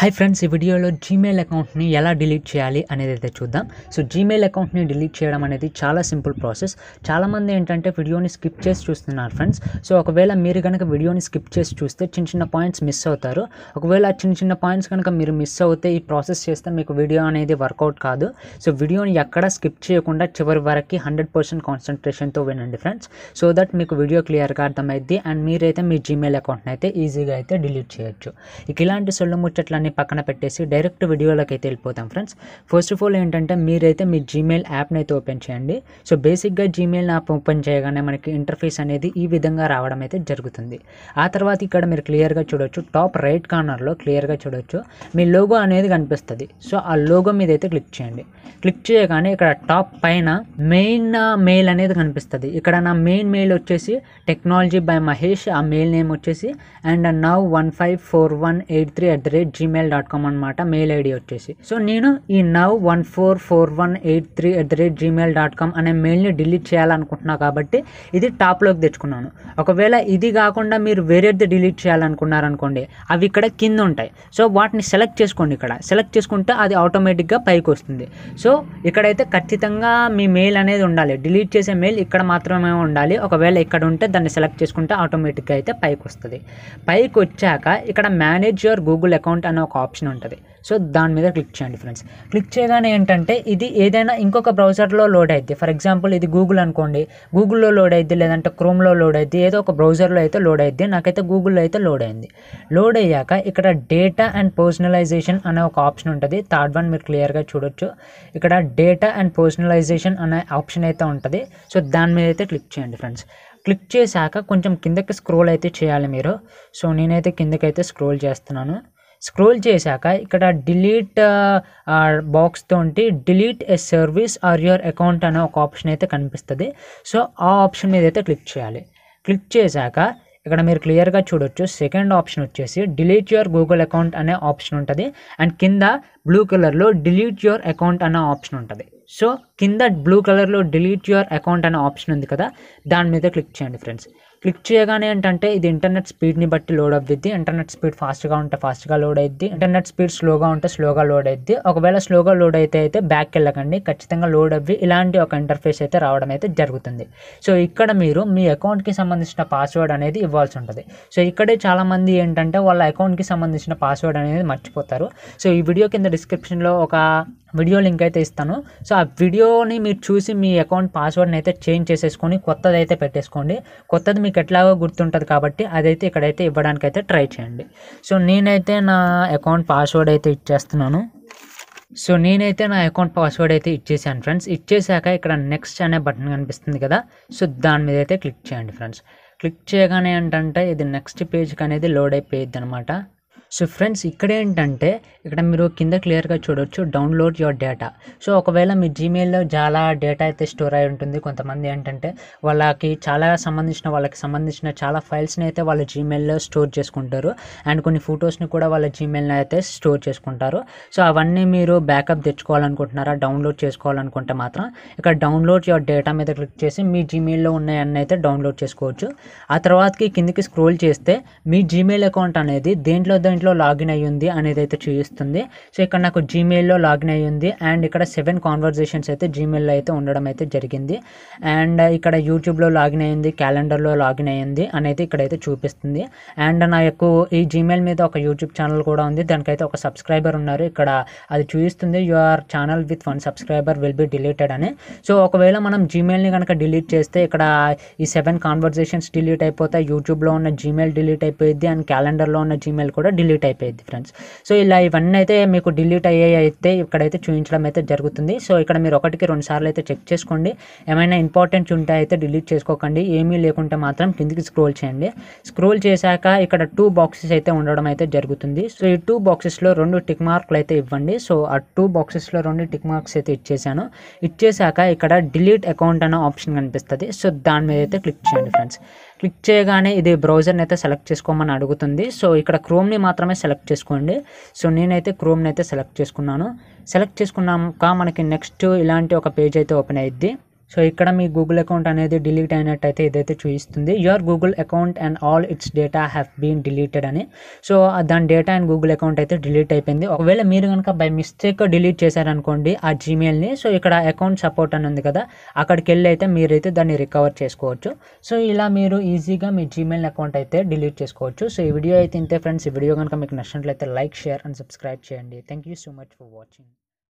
hi friends ఈ వీడియోలో Gmail అకౌంట్ని ఎలా డిలీట్ చేయాలి అనేది అయితే చూద్దాం సో జీమెయిల్ అకౌంట్ని డిలీట్ చేయడం అనేది చాలా సింపుల్ ప్రాసెస్ చాలామంది ఏంటంటే వీడియోని స్కిప్ చేసి చూస్తున్నారు ఫ్రెండ్స్ సో ఒకవేళ మీరు కనుక వీడియోని స్కిప్ చేసి చూస్తే చిన్న చిన్న పాయింట్స్ మిస్ అవుతారు ఒకవేళ చిన్న చిన్న పాయింట్స్ కనుక మీరు మిస్ అవుతే ఈ ప్రాసెస్ చేస్తే మీకు వీడియో అనేది వర్కౌట్ కాదు సో వీడియోని ఎక్కడా స్కిప్ చేయకుండా చివరి వరకు హండ్రెడ్ పర్సెంట్ కాన్సన్ట్రేషన్తో వినండి ఫ్రెండ్స్ సో దట్ మీకు వీడియో క్లియర్గా అర్థమైద్ది అండ్ మీరైతే మీ జీమెయిల్ అకౌంట్ని అయితే ఈజీగా అయితే డిలీట్ చేయొచ్చు ఇక ఇలాంటి సొల్లు ముచ్చట్లని అన్ని పక్కన పెట్టేసి డైరెక్ట్ వీడియోలోకి అయితే వెళ్ళిపోతాం ఫ్రెండ్స్ ఫస్ట్ ఆఫ్ ఆల్ ఏంటంటే మీరైతే మీ జీమెయిల్ యాప్ని అయితే ఓపెన్ చేయండి సో బేసిక్గా జీమెయిల్ యాప్ ఓపెన్ చేయగానే మనకి ఇంటర్ఫేస్ అనేది ఈ విధంగా రావడం అయితే జరుగుతుంది ఆ తర్వాత ఇక్కడ మీరు క్లియర్గా చూడొచ్చు టాప్ రైట్ కార్నర్లో క్లియర్గా చూడొచ్చు మీ లోగో అనేది కనిపిస్తుంది సో ఆ లోగో మీద అయితే క్లిక్ చేయండి క్లిక్ చేయగానే ఇక్కడ టాప్ పైన మెయిన్ మెయిల్ అనేది కనిపిస్తుంది ఇక్కడ నా మెయిన్ మెయిల్ వచ్చేసి టెక్నాలజీ బై మహేష్ ఆ మెయిల్ నేమ్ వచ్చేసి అండ్ నవ్ one five four one eight three at the rate Gmail dot com అనమాట మెయిల్ ఐడి వచ్చేసి సో నేను ఈ నవ్ one four four one eight three at the rate Gmail dot com అనే మెయిల్ని డిలీట్ చేయాలనుకుంటున్నా కాబట్టి ఇది టాప్లోకి తెచ్చుకున్నాను ఒకవేళ ఇది కాకుండా మీరు వేరేది డిలీట్ చేయాలనుకున్నారనుకోండి అవి ఇక్కడ కింద ఉంటాయి సో వాటిని సెలెక్ట్ చేసుకోండి ఇక్కడ సెలెక్ట్ చేసుకుంటే అది ఆటోమేటిక్గా పైకి వస్తుంది సో ఇక్కడైతే ఖచ్చితంగా మీ మెయిల్ అనేది ఉండాలి డిలీట్ చేసే మెయిల్ ఇక్కడ మాత్రమే ఉండాలి ఒకవేళ ఇక్కడ ఉంటే దాన్ని సెలెక్ట్ చేసుకుంటే ఆటోమేటిక్గా అయితే పైకి వస్తుంది పైకి వచ్చాక ఇక్కడ మేనేజ్ యువర్ గూగుల్ అకౌంట్ అని అనే ఒక ఆప్షన్ ఉంటుంది సో దాని మీద క్లిక్ చేయండి ఫ్రెండ్స్ క్లిక్ చేయగానే ఏంటంటే ఇది ఏదైనా ఇంకొక బ్రౌజర్లో లోడ్ అయింది ఫర్ ఎగ్జాంపుల్ ఇది గూగుల్ అనుకోండి గూగుల్లో లోడ్ అయింది లేదంటే క్రోమ్లో లోడ్ అయింది ఏదో ఒక బ్రౌజర్లో అయితే లోడ్ అయింది నాకైతే గూగుల్లో అయితే లోడ్ అయింది లోడ్ అయ్యాక ఇక్కడ డేటా అండ్ పర్సనలైజేషన్ అనే ఒక ఆప్షన్ ఉంటుంది థర్డ్ వన్ మీరు క్లియర్గా చూడొచ్చు ఇక్కడ డేటా అండ్ పర్సనలైజేషన్ అనే ఆప్షన్ అయితే ఉంటుంది సో దాని మీద అయితే క్లిక్ చేయండి ఫ్రెండ్స్ క్లిక్ చేశాక కొంచెం కిందకి స్క్రోల్ అయితే చేయాలి మీరు సో నేనైతే కిందకైతే స్క్రోల్ చేస్తున్నాను స్క్రోల్ చేశాక ఇక్కడ డిలీట్ బాక్స్ తోటి delete a service or your account అనే ఒక ఆప్షన్ అయితే కనిపిస్తుంది సో ఆ ఆప్షన్ మీద అయితే క్లిక్ చేయాలి క్లిక్ చేశాక ఇక్కడ మీరు క్లియర్గా చూడొచ్చు సెకండ్ ఆప్షన్ వచ్చేసి డిలీట్ యువర్ గూగుల్ అకౌంట్ అనే ఆప్షన్ ఉంటుంది అండ్ కింద బ్లూ కలర్లో డిలీట్ యువర్ అకౌంట్ అనే ఆప్షన్ ఉంటుంది సో కింద బ్లూ కలర్లో డిలీట్ యువర్ అకౌంట్ అనే ఆప్షన్ ఉంది కదా దాని మీద క్లిక్ చేయండి ఫ్రెండ్స్ క్లిక్ చేయగానే ఏంటంటే ఇది ఇంటర్నెట్ స్పీడ్ని బట్టి లోడ్ అవుతుంది ఇంటర్నెట్ స్పీడ్ ఫాస్ట్గా ఉంటే ఫాస్ట్గా లోడ్ అవుద్ది ఇంటర్నెట్ స్పీడ్ స్లోగా ఉంటే స్లోగా లోడ్ అవుద్ది ఒకవేళ స్లోగా లోడ్ అయితే అయితే బ్యాక్ వెళ్ళకండి ఖచ్చితంగా లోడ్ అవ్వి ఇలాంటి ఒక ఇంటర్ఫేస్ అయితే రావడం అయితే జరుగుతుంది సో ఇక్కడ మీరు మీ అకౌంట్కి సంబంధించిన పాస్వర్డ్ అనేది ఇవ్వాల్సి ఉంటుంది సో ఇక్కడే చాలామంది ఏంటంటే వాళ్ళ అకౌంట్కి సంబంధించిన పాస్వర్డ్ అనేది మర్చిపోతారు సో ఈ వీడియో కింద డిస్క్రిప్షన్లో ఒక వీడియో లింక్ అయితే ఇస్తాను సో ఆ వీడియోని మీరు చూసి మీ అకౌంట్ పాస్వర్డ్ని అయితే చేంజ్ చేసేసుకొని కొత్తది అయితే పెట్టేసుకోండి కొత్తది మీకు ఎట్లాగో గుర్తుంటుంది కాబట్టి అదైతే ఇక్కడైతే ఇవ్వడానికైతే ట్రై చేయండి సో నేనైతే నా అకౌంట్ పాస్వర్డ్ అయితే ఇచ్చేస్తున్నాను సో నేనైతే నా అకౌంట్ పాస్వర్డ్ అయితే ఇచ్చేసాను ఫ్రెండ్స్ ఇచ్చేసాక ఇక్కడ నెక్స్ట్ అనే బటన్ కనిపిస్తుంది కదా సో దాని మీద అయితే క్లిక్ చేయండి ఫ్రెండ్స్ క్లిక్ చేయగానే ఏంటంటే ఇది నెక్స్ట్ పేజ్కి అనేది లోడ్ అయిపోయిద్ది అనమాట సో ఫ్రెండ్స్ ఇక్కడ ఏంటంటే ఇక్కడ మీరు కింద క్లియర్గా చూడొచ్చు డౌన్లోడ్ యువర్ డేటా సో ఒకవేళ మీ జీమెయిల్లో చాలా డేటా అయితే స్టోర్ అయి ఉంటుంది కొంతమంది ఏంటంటే వాళ్ళకి చాలా సంబంధించిన వాళ్ళకి సంబంధించిన చాలా ఫైల్స్ని అయితే వాళ్ళ జీమెయిల్లో స్టోర్ చేసుకుంటారు అండ్ కొన్ని ఫొటోస్ని కూడా వాళ్ళ జీమెయిల్ని అయితే స్టోర్ చేసుకుంటారు సో అవన్నీ మీరు బ్యాకప్ తెచ్చుకోవాలనుకుంటున్నారా డౌన్లోడ్ చేసుకోవాలనుకుంటే మాత్రం ఇక్కడ డౌన్లోడ్ యువర్ డేటా మీద క్లిక్ చేసి మీ జీమెయిల్లో ఉన్నాయన్నీ అయితే డౌన్లోడ్ చేసుకోవచ్చు ఆ తర్వాతకి కిందకి స్క్రోల్ చేస్తే మీ జీమెయిల్ అకౌంట్ అనేది దేంట్లో దేంట్లో లో లాగిన్ అయ్యి ఉంది అనేది అయితే చూపిస్తుంది సో ఇక్కడ నాకు జీమెయిల్లో లాగిన్ అయ్యి ఉంది అండ్ ఇక్కడ సెవెన్ కాన్వర్జేషన్స్ అయితే జీమెయిల్లో అయితే ఉండడం అయితే జరిగింది అండ్ ఇక్కడ యూట్యూబ్లో లాగిన్ అయ్యింది క్యాలెండర్లో లాగిన్ అయ్యింది అనేది ఇక్కడైతే చూపిస్తుంది అండ్ నా యొక్క ఈ జీమెయిల్ మీద ఒక యూట్యూబ్ ఛానల్ కూడా ఉంది దానికైతే ఒక సబ్స్క్రైబర్ ఉన్నారు ఇక్కడ అది చూపిస్తుంది your channel with one subscriber will be deleted అని సో ఒకవేళ మనం జీమెయిల్ని కనుక డిలీట్ చేస్తే ఇక్కడ ఈ సెవెన్ కాన్వర్జేషన్స్ డిలీట్ అయిపోతాయి యూట్యూబ్లో ఉన్న జీమెయిల్ డిలీట్ అయిపోయింది అండ్ క్యాలెండర్లో ఉన్న జీమెయిల్ కూడా డిలీట్ డిలీట్ అయిపోయింది ఫ్రెండ్స్ సో ఇలా ఇవన్నీ అయితే మీకు డిలీట్ అయ్యే అయితే ఇక్కడైతే చూపించడం అయితే జరుగుతుంది సో ఇక్కడ మీరు ఒకటికి రెండు సార్లు అయితే చెక్ చేసుకోండి ఏమైనా ఇంపార్టెంట్స్ ఉంటే అయితే డిలీట్ చేసుకోకండి ఏమీ లేకుంటే మాత్రం కిందికి స్క్రోల్ చేయండి స్క్రోల్ చేశాక ఇక్కడ టూ బాక్సెస్ అయితే ఉండడం అయితే జరుగుతుంది సో ఈ టూ బాక్సెస్లో రెండు టిక్ మార్కులు అయితే ఇవ్వండి సో ఆ టూ బాక్సెస్లో రెండు టిక్ మార్క్స్ అయితే ఇచ్చేసాను ఇచ్చేసాక ఇక్కడ డిలీట్ అకౌంట్ అనే ఆప్షన్ కనిపిస్తుంది సో దాని మీద అయితే క్లిక్ చేయండి ఫ్రెండ్స్ క్లిక్ చేయగానే ఇది బ్రౌజర్ని అయితే సెలెక్ట్ చేసుకోమని అడుగుతుంది సో ఇక్కడ క్రోమ్ని మాత్రమే సెలెక్ట్ చేసుకోండి సో నేనైతే క్రోమ్ని అయితే సెలెక్ట్ చేసుకున్నాను సెలెక్ట్ చేసుకున్నాక మనకి నెక్స్ట్ ఇలాంటి ఒక పేజ్ అయితే ఓపెన్ అయ్యిద్ది సో ఇక్కడ మీ గూగుల్ అకౌంట్ అనేది డిలీట్ అయినట్టయితే ఇదైతే చూపిస్తుంది your Google account and all its data have been deleted అని సో దాని డేటా అండ్ గూగుల్ అకౌంట్ అయితే డిలీట్ అయిపోయింది ఒకవేళ మీరు కనుక బై మిస్టేక్ డిలీట్ చేశారనుకోండి ఆ జీమెయిల్ని సో ఇక్కడ అకౌంట్ సపోర్ట్ అని ఉంది కదా అక్కడికి వెళ్ళి అయితే మీరైతే దాన్ని రికవర్ చేసుకోవచ్చు సో ఇలా మీరు ఈజీగా మీ జీమెయిల్ అకౌంట్ అయితే డిలీట్ చేసుకోవచ్చు సో ఈ వీడియో అయితే ఇంతే ఫ్రెండ్స్ ఈ వీడియో కనుక మీకు నచ్చినట్లయితే లైక్ షేర్ అండ్ సబ్స్క్రైబ్ చేయండి thank you so much for watching